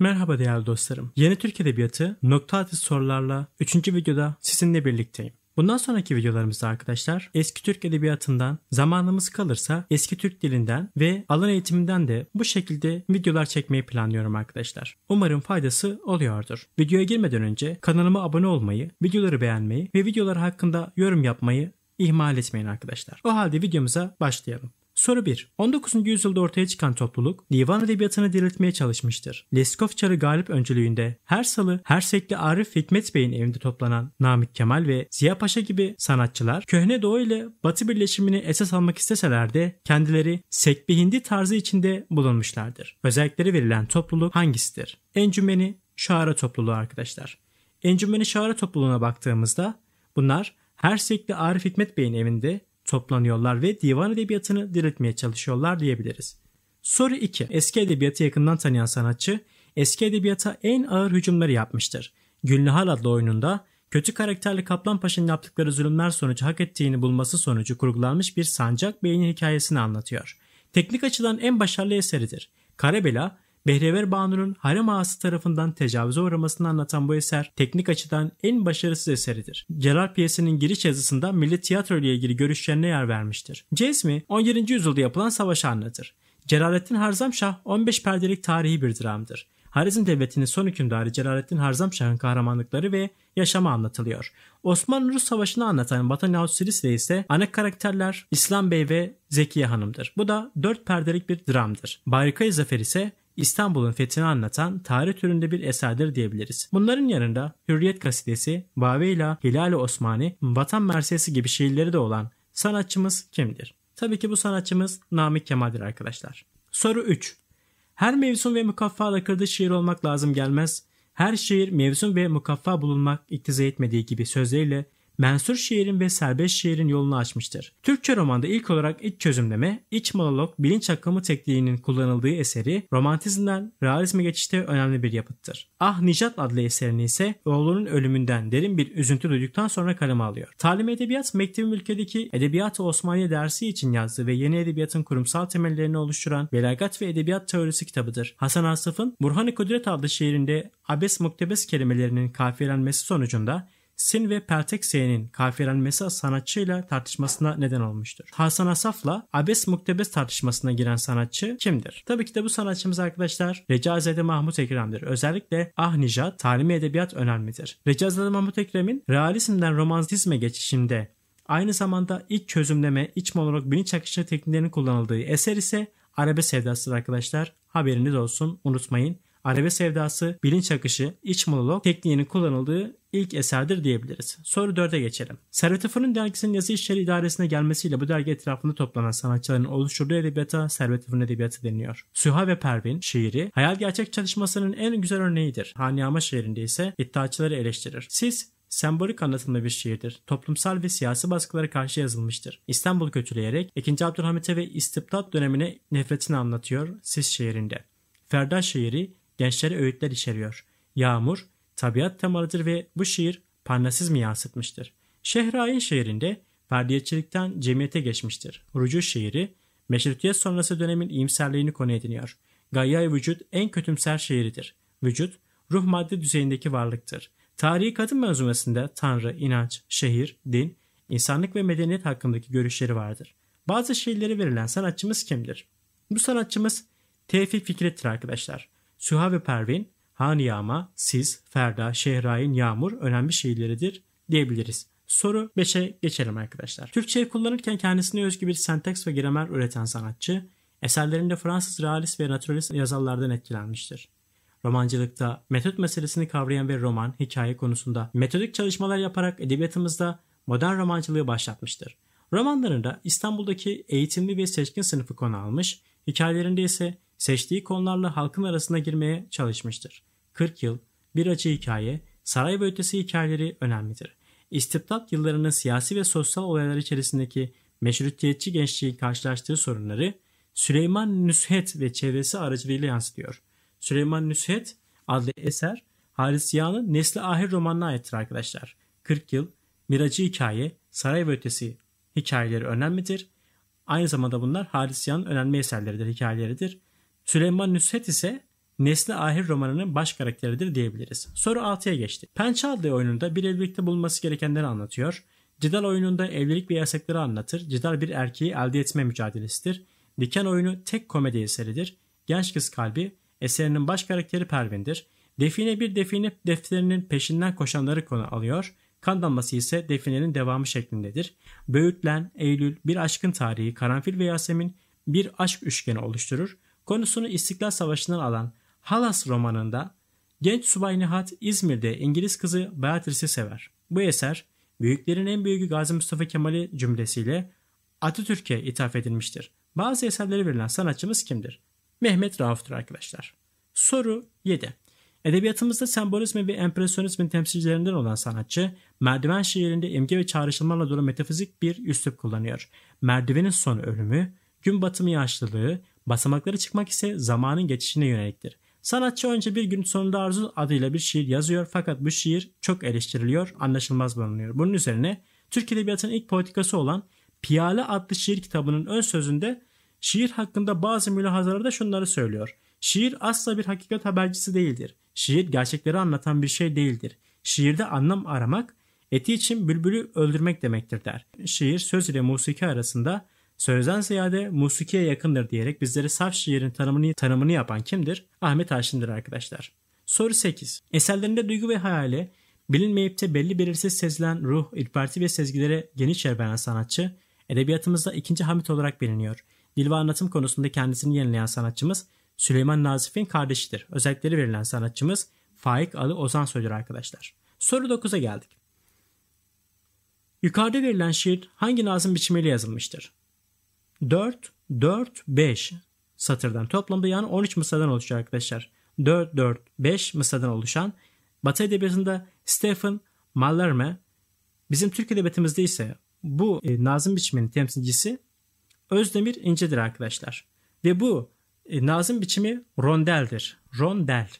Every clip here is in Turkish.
Merhaba değerli dostlarım. Yeni Türk Edebiyatı nokta atış sorularla 3. videoda sizinle birlikteyim. Bundan sonraki videolarımızda arkadaşlar eski Türk edebiyatından zamanımız kalırsa eski Türk dilinden ve alan eğitiminden de bu şekilde videolar çekmeyi planlıyorum arkadaşlar. Umarım faydası oluyordur. Videoya girmeden önce kanalıma abone olmayı, videoları beğenmeyi ve videolar hakkında yorum yapmayı ihmal etmeyin arkadaşlar. O halde videomuza başlayalım. Soru 1. 19. yüzyılda ortaya çıkan topluluk divan edebiyatını diriltmeye çalışmıştır. Leskov Çarı Galip öncülüğünde her salı her sekli Arif Hikmet Bey'in evinde toplanan Namık Kemal ve Ziya Paşa gibi sanatçılar köhne doğu ile batı birleşimini esas almak isteseler de kendileri sekbi hindi tarzı içinde bulunmuşlardır. Özellikleri verilen topluluk hangisidir? Encümeni Şara topluluğu arkadaşlar. Encümeni Şara topluluğuna baktığımızda bunlar her sekli Arif Hikmet Bey'in evinde toplanıyorlar ve divan edebiyatını diriltmeye çalışıyorlar diyebiliriz. Soru 2. Eski edebiyatı yakından tanıyan sanatçı eski edebiyata en ağır hücumları yapmıştır. Gülnihal adlı oyununda kötü karakterli Kaplan Paşa'nın yaptıkları zulümler sonucu hak ettiğini bulması sonucu kurgulanmış bir sancak beyni hikayesini anlatıyor. Teknik açıdan en başarılı eseridir. Karabela Behrever Banu'nun harem ağası tarafından tecavüze uğramasını anlatan bu eser teknik açıdan en başarısız eseridir. Celal piyesinin giriş yazısında milli tiyatro ile ilgili görüşlerine yer vermiştir. Cezmi 17. yüzyılda yapılan savaşı anlatır. Celalettin Harzamşah 15 perdelik tarihi bir dramdır. Harizm Devleti'nin son hükümdarı Celalettin Harzamşah'ın kahramanlıkları ve yaşamı anlatılıyor. Osmanlı-Rus Savaşı'nı anlatan Batanyahu Silisle ise ana karakterler İslam Bey ve Zekiye Hanım'dır. Bu da 4 perdelik bir dramdır. Bayrikay Zafer ise İstanbul'un fethini anlatan tarih türünde bir eserdir diyebiliriz. Bunların yanında Hürriyet Kasidesi, Baveyla, Hilal-i Osmani, Vatan Mersesi gibi şiirleri de olan sanatçımız kimdir? Tabii ki bu sanatçımız Namık Kemal'dir arkadaşlar. Soru 3. Her mevsim ve mukaffa lakırdı şiir olmak lazım gelmez. Her şiir mevsim ve mukaffa bulunmak iktiza etmediği gibi sözleriyle mensur şiirin ve serbest şiirin yolunu açmıştır. Türkçe romanda ilk olarak iç çözümleme, iç monolog, bilinç akımı tekniğinin kullanıldığı eseri romantizmden realizme geçişte önemli bir yapıttır. Ah Nijat adlı eserini ise oğlunun ölümünden derin bir üzüntü duyduktan sonra kaleme alıyor. Talim Edebiyat Mektebi ülkedeki Edebiyat Osmanlı dersi için yazdığı ve yeni edebiyatın kurumsal temellerini oluşturan Belagat ve Edebiyat Teorisi kitabıdır. Hasan Asaf'ın Burhan-ı Kudret adlı şiirinde abes muktebes kelimelerinin kafiyelenmesi sonucunda Sin ve Pertekse'nin kafirenmesi sanatçıyla tartışmasına neden olmuştur. Hasan Asaf'la abes muktebes tartışmasına giren sanatçı kimdir? Tabii ki de bu sanatçımız arkadaşlar Recazade Mahmut Ekrem'dir. Özellikle Ah Nijat talimi edebiyat önemlidir. Recazade Mahmut Ekrem'in realizmden romantizme geçişinde aynı zamanda iç çözümleme, iç monolog, bilinç akışı tekniklerinin kullanıldığı eser ise Arabe Sevdası'dır arkadaşlar. Haberiniz olsun unutmayın. Arabe sevdası, bilinç akışı, iç monolog tekniğinin kullanıldığı ilk eserdir diyebiliriz. Soru 4'e geçelim. Servet-i dergisinin yazı işleri idaresine gelmesiyle bu dergi etrafında toplanan sanatçıların oluşturduğu edebiyata Servet-i Fünun edebiyatı deniliyor. Süha ve Pervin şiiri hayal gerçek çalışmasının en güzel örneğidir. Haniyama şiirinde ise iddiaçıları eleştirir. Siz sembolik anlatımlı bir şiirdir. Toplumsal ve siyasi baskılara karşı yazılmıştır. İstanbul kötüleyerek 2. Abdülhamit'e ve istibdat dönemine nefretini anlatıyor Siz şiirinde. Ferda şiiri gençlere öğütler içeriyor. Yağmur tabiat temalıdır ve bu şiir Parnasizmi yansıtmıştır. Şehrain şehrinde perdiyetçilikten cemiyete geçmiştir. Rucu şiiri meşrutiyet sonrası dönemin iyimserliğini konu ediniyor. Gayyay vücut en kötümser şiiridir. Vücut ruh madde düzeyindeki varlıktır. Tarihi kadın mezunasında tanrı, inanç, şehir, din, insanlık ve medeniyet hakkındaki görüşleri vardır. Bazı şiirleri verilen sanatçımız kimdir? Bu sanatçımız Tevfik Fikret'tir arkadaşlar. Süha ve Pervin, Haniyama, siz, Ferda, Şehrayin, Yağmur önemli şiirleridir diyebiliriz. Soru 5'e geçelim arkadaşlar. Türkçeyi kullanırken kendisine özgü bir senteks ve gramer üreten sanatçı, eserlerinde Fransız realist ve naturalist yazarlardan etkilenmiştir. Romancılıkta metot meselesini kavrayan bir roman, hikaye konusunda metodik çalışmalar yaparak edebiyatımızda modern romancılığı başlatmıştır. Romanlarında İstanbul'daki eğitimli ve seçkin sınıfı konu almış, hikayelerinde ise seçtiği konularla halkın arasına girmeye çalışmıştır. 40 yıl, bir açı hikaye, saray ve ötesi hikayeleri önemlidir. İstibdat yıllarının siyasi ve sosyal olaylar içerisindeki meşrutiyetçi gençliği karşılaştığı sorunları Süleyman Nüshet ve çevresi aracılığıyla yansıtıyor. Süleyman Nüshet adlı eser Halis Yağ'ın Nesli Ahir romanına aittir arkadaşlar. 40 yıl, Miracı Hikaye, Saray ve Ötesi hikayeleri önemlidir. Aynı zamanda bunlar Halis Yağ'ın önemli eserleridir, hikayeleridir. Süleyman Nusret ise Nesli Ahir romanının baş karakteridir diyebiliriz. Soru 6'ya geçti. Pençe adlı oyununda bir evlilikte bulunması gerekenleri anlatıyor. Cidal oyununda evlilik ve yasakları anlatır. Cidal bir erkeği elde etme mücadelesidir. Diken oyunu tek komedi eseridir. Genç Kız Kalbi eserinin baş karakteri Pervin'dir. Define bir define defterinin peşinden koşanları konu alıyor. Kan damlası ise definenin devamı şeklindedir. Böğütlen, Eylül, Bir Aşkın Tarihi, Karanfil ve Yasemin bir aşk üçgeni oluşturur konusunu İstiklal Savaşı'ndan alan Halas romanında genç subay Nihat İzmir'de İngiliz kızı Beatrice'i sever. Bu eser büyüklerin en büyüğü Gazi Mustafa Kemal'i cümlesiyle Atatürk'e ithaf edilmiştir. Bazı eserleri verilen sanatçımız kimdir? Mehmet Rauf'tur arkadaşlar. Soru 7. Edebiyatımızda sembolizmi ve empresyonizmin temsilcilerinden olan sanatçı, merdiven şiirinde imge ve çağrışımlarla dolu metafizik bir üslup kullanıyor. Merdivenin son ölümü, gün batımı yaşlılığı, Basamakları çıkmak ise zamanın geçişine yöneliktir. Sanatçı önce bir gün sonunda arzu adıyla bir şiir yazıyor fakat bu şiir çok eleştiriliyor, anlaşılmaz bulunuyor. Bunun üzerine Türk Edebiyatı'nın ilk politikası olan Piyale adlı şiir kitabının ön sözünde şiir hakkında bazı mülahazalarda şunları söylüyor. Şiir asla bir hakikat habercisi değildir. Şiir gerçekleri anlatan bir şey değildir. Şiirde anlam aramak, eti için bülbülü öldürmek demektir der. Şiir söz ile musiki arasında Sözden ziyade musikiye yakındır diyerek bizlere saf şiirin tanımını, tanımını yapan kimdir? Ahmet Haşim'dir arkadaşlar. Soru 8. Eserlerinde duygu ve hayali bilinmeyip de belli belirsiz sezilen ruh, ürperti ve sezgilere geniş yer veren sanatçı, edebiyatımızda ikinci Hamit olarak biliniyor. Dil ve anlatım konusunda kendisini yenileyen sanatçımız Süleyman Nazif'in kardeşidir. Özellikleri verilen sanatçımız Faik Ali Ozan Söldür arkadaşlar. Soru 9'a geldik. Yukarıda verilen şiir hangi nazım biçimiyle yazılmıştır? 4, 4, 5 satırdan toplamda yani 13 mısradan oluşuyor arkadaşlar. 4, 4, 5 mısradan oluşan Batı Edebiyatı'nda Stephen Mallarme bizim Türk Edebiyatimizde ise bu e, Nazım biçiminin temsilcisi Özdemir İnce'dir arkadaşlar. Ve bu e, Nazım biçimi rondeldir. Rondel.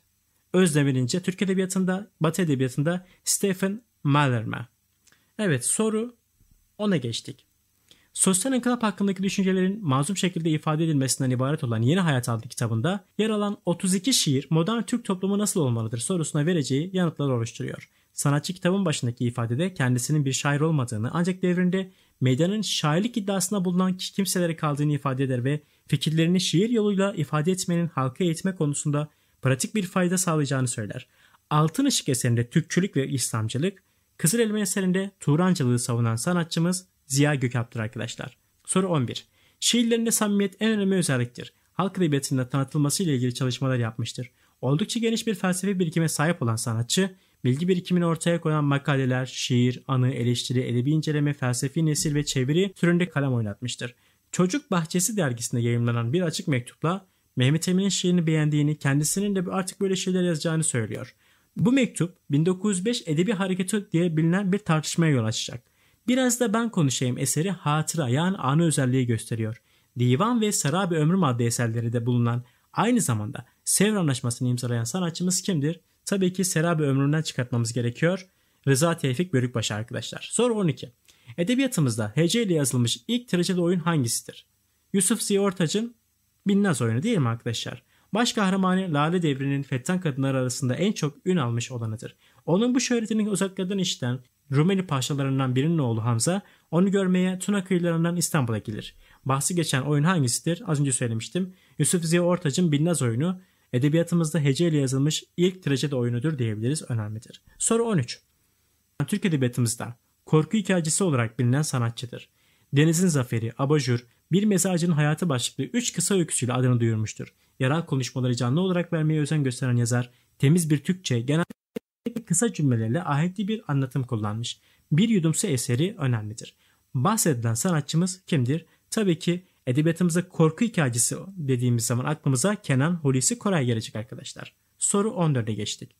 Özdemir İnce Türk Edebiyatı'nda, Batı Edebiyatı'nda Stephen Mallarme. Evet soru ona geçtik. Sosyal inkılap hakkındaki düşüncelerin mazum şekilde ifade edilmesinden ibaret olan Yeni Hayat adlı kitabında yer alan 32 şiir modern Türk toplumu nasıl olmalıdır sorusuna vereceği yanıtları oluşturuyor. Sanatçı kitabın başındaki ifadede kendisinin bir şair olmadığını ancak devrinde medyanın şairlik iddiasına bulunan kimselere kaldığını ifade eder ve fikirlerini şiir yoluyla ifade etmenin halka eğitme konusunda pratik bir fayda sağlayacağını söyler. Altın Işık eserinde Türkçülük ve İslamcılık, Kızıl Elma eserinde Turancılığı savunan sanatçımız Ziya Gökalp'tir arkadaşlar. Soru 11. Şiirlerinde samimiyet en önemli özelliktir. Halk edebiyatında tanıtılması ile ilgili çalışmalar yapmıştır. Oldukça geniş bir felsefi birikime sahip olan sanatçı, bilgi birikimini ortaya koyan makaleler, şiir, anı, eleştiri, edebi inceleme, felsefi nesil ve çeviri türünde kalem oynatmıştır. Çocuk Bahçesi dergisinde yayınlanan bir açık mektupla Mehmet Emin'in şiirini beğendiğini, kendisinin de artık böyle şeyler yazacağını söylüyor. Bu mektup 1905 Edebi Hareketi diye bilinen bir tartışmaya yol açacak. Biraz da ben konuşayım eseri hatıra yani anı özelliği gösteriyor. Divan ve Sarabi Ömrüm adlı eserleri de bulunan aynı zamanda Sevr Anlaşması'nı imzalayan sanatçımız kimdir? Tabii ki Serabi Ömrü'nden çıkartmamız gerekiyor. Rıza Tevfik Bölükbaşı arkadaşlar. Soru 12. Edebiyatımızda hece ile yazılmış ilk trajedi oyun hangisidir? Yusuf Ziya Ortaç'ın Binnaz oyunu değil mi arkadaşlar? Baş kahramanı Lale Devri'nin Fettan Kadınlar arasında en çok ün almış olanıdır. Onun bu şöhretini uzaklardan işten Rumeli paşalarından birinin oğlu Hamza onu görmeye Tuna kıyılarından İstanbul'a gelir. Bahsi geçen oyun hangisidir? Az önce söylemiştim. Yusuf Ziya Ortaç'ın Binnaz oyunu edebiyatımızda heceyle yazılmış ilk trajedi oyunudur diyebiliriz önemlidir. Soru 13. Türk edebiyatımızda korku hikayecisi olarak bilinen sanatçıdır. Deniz'in Zaferi, Abajur, Bir Mesajcının Hayatı başlıklı 3 kısa öyküsüyle adını duyurmuştur. Yerel konuşmaları canlı olarak vermeye özen gösteren yazar, temiz bir Türkçe, genel kısa cümlelerle ahenkli bir anlatım kullanmış. Bir yudum eseri önemlidir. Bahsedilen sanatçımız kimdir? Tabii ki edebiyatımızda korku hikayecisi dediğimiz zaman aklımıza Kenan Hulusi Koray gelecek arkadaşlar. Soru 14'e geçtik.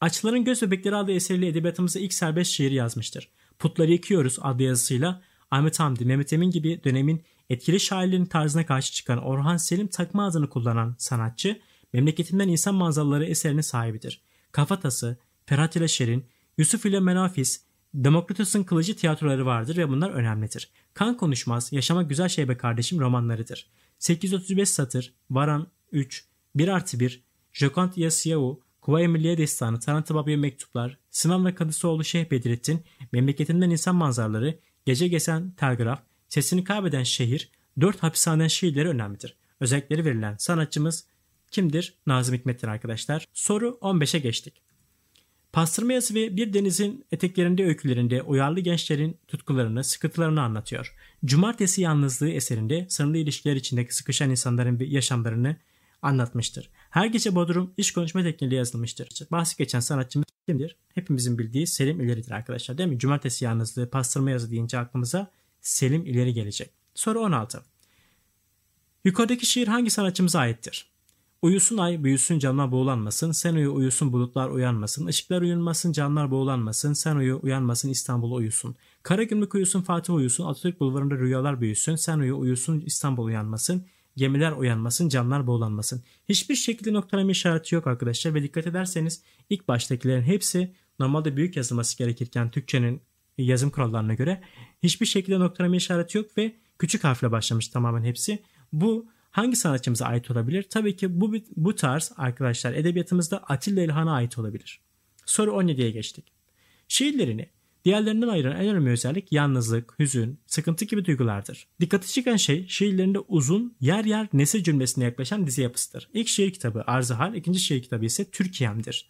Açların Göz Bebekleri adlı eseriyle edebiyatımızda ilk serbest şiir yazmıştır. Putları Yıkıyoruz adlı yazısıyla Ahmet Hamdi, Mehmet Emin gibi dönemin etkili şairlerin tarzına karşı çıkan Orhan Selim takma ağzını kullanan sanatçı, memleketinden insan manzaraları eserine sahibidir. Kafatası, Ferhat ile Şerin, Yusuf ile Menafis, Demokritos'un kılıcı tiyatroları vardır ve bunlar önemlidir. Kan konuşmaz, yaşama güzel şey be kardeşim romanlarıdır. 835 satır, Varan 3, 1 artı 1, Jokant Yasiyahu, Kuvayi Milliye Destanı, Tarantı Baba'ya mektuplar, Sinan ve Kadısoğlu Şeyh Bedirettin, memleketinden insan manzarları, gece gesen telgraf, sesini kaybeden şehir, 4 hapishaneden şiirleri önemlidir. Özellikleri verilen sanatçımız kimdir? Nazım Hikmet'tir arkadaşlar. Soru 15'e geçtik. Pastırma yazı ve bir denizin eteklerinde öykülerinde uyarlı gençlerin tutkularını, sıkıntılarını anlatıyor. Cumartesi Yalnızlığı eserinde sınırlı ilişkiler içindeki sıkışan insanların yaşamlarını anlatmıştır. Her gece Bodrum iş konuşma tekniğiyle yazılmıştır. Bahsi geçen sanatçımız kimdir? Hepimizin bildiği Selim İleri'dir arkadaşlar değil mi? Cumartesi Yalnızlığı, Pastırma yazı deyince aklımıza Selim İleri gelecek. Soru 16. Yukarıdaki şiir hangi sanatçımıza aittir? Uyusun ay, büyüsün canlar boğulanmasın, sen uyu uyusun bulutlar uyanmasın, ışıklar uyunmasın, canlar boğulanmasın, sen uyu uyanmasın İstanbul uyusun. Kara gümrük uyusun, Fatih uyusun, Atatürk bulvarında rüyalar büyüsün, sen uyu uyusun İstanbul uyanmasın, gemiler uyanmasın, canlar boğulanmasın. Hiçbir şekilde noktalama işareti yok arkadaşlar ve dikkat ederseniz ilk baştakilerin hepsi normalde büyük yazılması gerekirken Türkçenin yazım kurallarına göre hiçbir şekilde noktalama işareti yok ve küçük harfle başlamış tamamen hepsi. Bu hangi sanatçımıza ait olabilir? Tabii ki bu, bu tarz arkadaşlar edebiyatımızda Atilla İlhan'a ait olabilir. Soru 17'ye geçtik. Şiirlerini diğerlerinden ayıran en önemli özellik yalnızlık, hüzün, sıkıntı gibi duygulardır. Dikkati çeken şey şiirlerinde uzun, yer yer nesil cümlesine yaklaşan dizi yapısıdır. İlk şiir kitabı Arzahar, ikinci şiir kitabı ise Türkiye'mdir.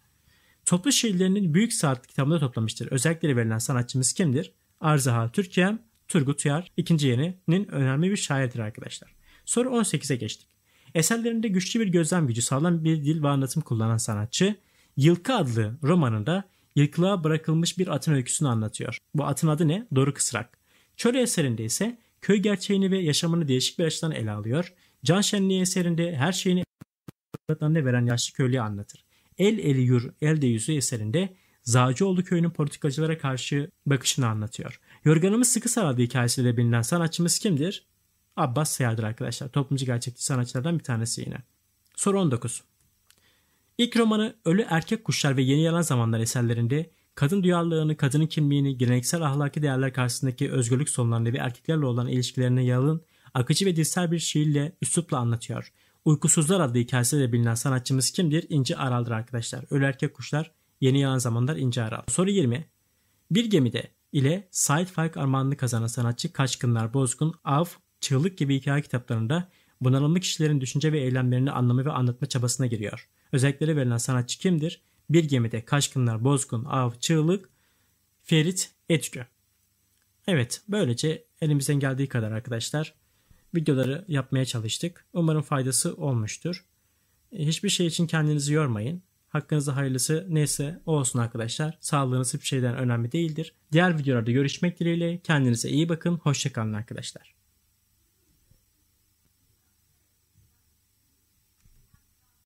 Toplu şiirlerinin Büyük Saat kitabında toplamıştır. Özellikleri verilen sanatçımız kimdir? Arzahar Türkiye'm, Turgut Uyar, ikinci yeninin önemli bir şairdir arkadaşlar. Soru 18'e geçtik. Eserlerinde güçlü bir gözlem gücü, sağlam bir dil ve anlatım kullanan sanatçı, Yılkı adlı romanında yılkılığa bırakılmış bir atın öyküsünü anlatıyor. Bu atın adı ne? Doru Kısrak. Çöre eserinde ise köy gerçeğini ve yaşamını değişik bir açıdan ele alıyor. Can Şenliği eserinde her şeyini anne veren yaşlı köylüyü anlatır. El eli yur el de yüzü eserinde Zacıoğlu köyünün politikacılara karşı bakışını anlatıyor. Yorganımız sıkı sarıldı hikayesiyle bilinen sanatçımız kimdir? Abbas Seyar'dır arkadaşlar. Toplumcu gerçekçi sanatçılardan bir tanesi yine. Soru 19. İlk romanı Ölü Erkek Kuşlar ve Yeni Yalan Zamanlar eserlerinde kadın duyarlılığını, kadının kimliğini, geleneksel ahlaki değerler karşısındaki özgürlük sorunlarını ve erkeklerle olan ilişkilerini yalın, akıcı ve dilsel bir şiirle, üslupla anlatıyor. Uykusuzlar adlı hikayesiyle bilinen sanatçımız kimdir? İnci Aral'dır arkadaşlar. Ölü Erkek Kuşlar, Yeni Yalan Zamanlar İnci Aral. Soru 20. Bir gemide ile Said Faik armağanını kazanan sanatçı Kaçkınlar Bozgun, Av, Çığlık gibi hikaye kitaplarında bunalımlı kişilerin düşünce ve eylemlerini anlamı ve anlatma çabasına giriyor. Özellikleri verilen sanatçı kimdir? Bir gemide Kaşkınlar, bozgun, av, çığlık, ferit, etkü. Evet böylece elimizden geldiği kadar arkadaşlar videoları yapmaya çalıştık. Umarım faydası olmuştur. E, hiçbir şey için kendinizi yormayın. Hakkınızda hayırlısı neyse o olsun arkadaşlar. Sağlığınız hiçbir şeyden önemli değildir. Diğer videolarda görüşmek dileğiyle. Kendinize iyi bakın. Hoşçakalın arkadaşlar.